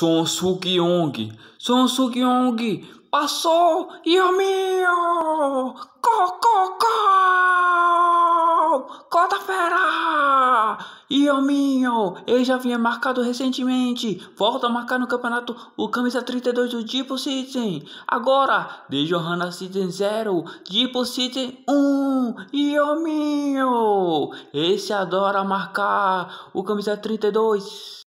Son Sukyong, Son Sukyong passou e o meu! Co, co, co! Cota fera! E o meu! Ele já vinha marcado recentemente. Volta a marcar no campeonato o camisa 32 do Deep Citizen. Agora, de Johanna Citizen 0, Deep Citizen 1. E o meu! Esse adora marcar o camisa 32.